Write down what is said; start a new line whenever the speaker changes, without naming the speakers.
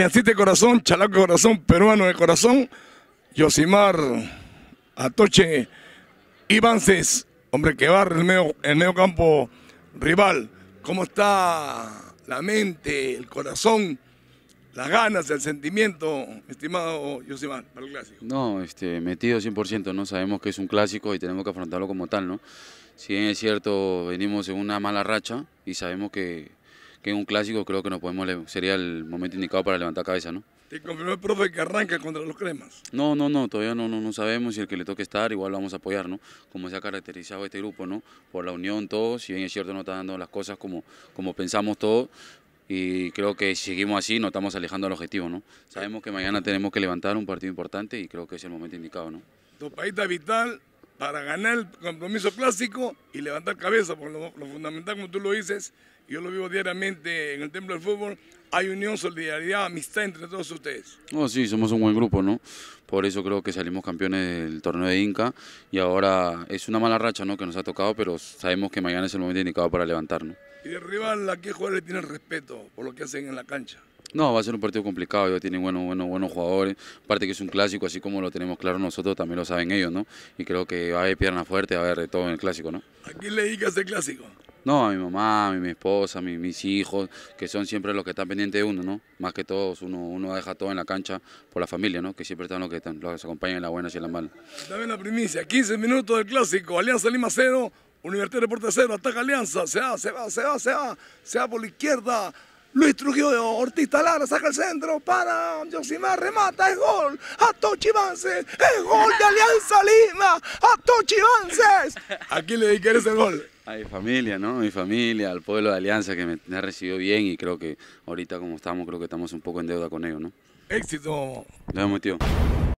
el corazón, Chalaco corazón, Peruano de corazón, Yosimar Atoche Ivances, hombre que va el medio, campo rival. ¿Cómo está la mente, el corazón, las ganas, el sentimiento, estimado Yosimar, para el clásico?
No, este, metido 100%, ¿no? Sabemos que es un clásico y tenemos que afrontarlo como tal, ¿no? Si bien es cierto, venimos en una mala racha y sabemos que que en un clásico creo que nos podemos, sería el momento indicado para levantar cabeza, ¿no?
¿Te confirmó el profe que arranca contra los cremas?
No, no, no, todavía no, no, sabemos si el que le toque estar, igual lo vamos a apoyar, ¿no? Como se ha caracterizado este grupo, ¿no? Por la unión todos, si bien es cierto no está dando las cosas como, como pensamos todos, y creo que si seguimos así nos estamos alejando del objetivo, ¿no? Sabemos que mañana tenemos que levantar un partido importante y creo que es el momento indicado,
¿no? Tu vital para ganar el compromiso clásico y levantar cabeza, por lo, fundamental como tú lo dices, yo lo vivo diariamente en el templo del fútbol, hay unión, solidaridad, amistad entre todos ustedes.
Oh, sí, somos un buen grupo, ¿no? Por eso creo que salimos campeones del torneo de Inca y ahora es una mala racha, ¿no? Que nos ha tocado, pero sabemos que mañana es el momento indicado para levantarnos.
Y de rival a qué jugadores tiene respeto por lo que hacen en la cancha.
No, va a ser un partido complicado, ellos tienen buenos, buenos, buenos jugadores, aparte que es un clásico, así como lo tenemos claro nosotros, también lo saben ellos, ¿no? Y creo que va a haber pierna fuerte, va a haber de todo en el clásico, ¿no?
¿A quién le dedicas el clásico?
No, a mi mamá, a mi, esposa, a mis hijos, que son siempre los que están pendientes de uno, ¿no? Más que todos, uno, uno deja todo en la cancha por la familia, ¿no? Que siempre están los que están, los acompañan en las buenas y en las malas.
Dame la primicia, 15 minutos del clásico, Alianza Lima 0, Universidad Deporte 0, ataca Alianza, se va, se va, se va, se va, se va por la izquierda. Luis Trujillo Ortiz Talara saca el centro para Josimar, remata, es gol. a Tochi Vances, el gol de Alianza Lima. Tochi Vances. ¿A quién le eres ese gol? A mi
familia, ¿no? Mi familia, al pueblo de Alianza que me, ha recibido bien y creo que ahorita como estamos, creo que estamos un poco en deuda con ellos, ¿no?
Éxito.
Nos vemos, tío.